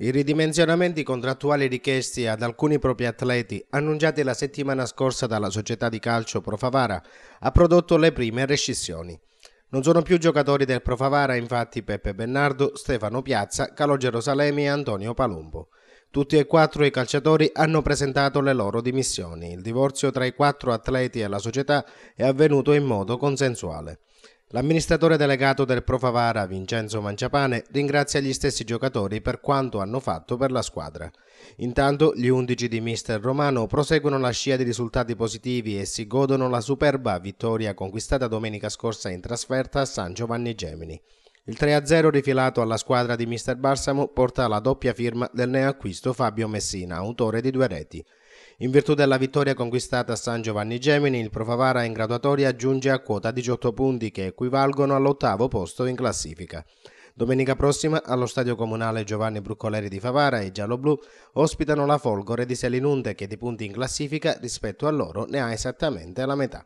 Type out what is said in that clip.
I ridimensionamenti contrattuali richiesti ad alcuni propri atleti, annunciati la settimana scorsa dalla società di calcio Profavara, ha prodotto le prime rescissioni. Non sono più giocatori del Profavara infatti Peppe Bernardo, Stefano Piazza, Calogero Salemi e Antonio Palumbo. Tutti e quattro i calciatori hanno presentato le loro dimissioni. Il divorzio tra i quattro atleti e la società è avvenuto in modo consensuale. L'amministratore delegato del Profavara, Vincenzo Manciapane, ringrazia gli stessi giocatori per quanto hanno fatto per la squadra. Intanto gli 11 di mister Romano proseguono la scia di risultati positivi e si godono la superba vittoria conquistata domenica scorsa in trasferta a San Giovanni Gemini. Il 3-0 rifilato alla squadra di mister Barsamo porta alla doppia firma del neoacquisto Fabio Messina, autore di due reti. In virtù della vittoria conquistata a San Giovanni Gemini, il Profavara in graduatoria giunge a quota 18 punti che equivalgono all'ottavo posto in classifica. Domenica prossima allo stadio comunale Giovanni Bruccoleri di Favara i gialloblu ospitano la Folgore di Selinunte che di punti in classifica rispetto a loro ne ha esattamente la metà.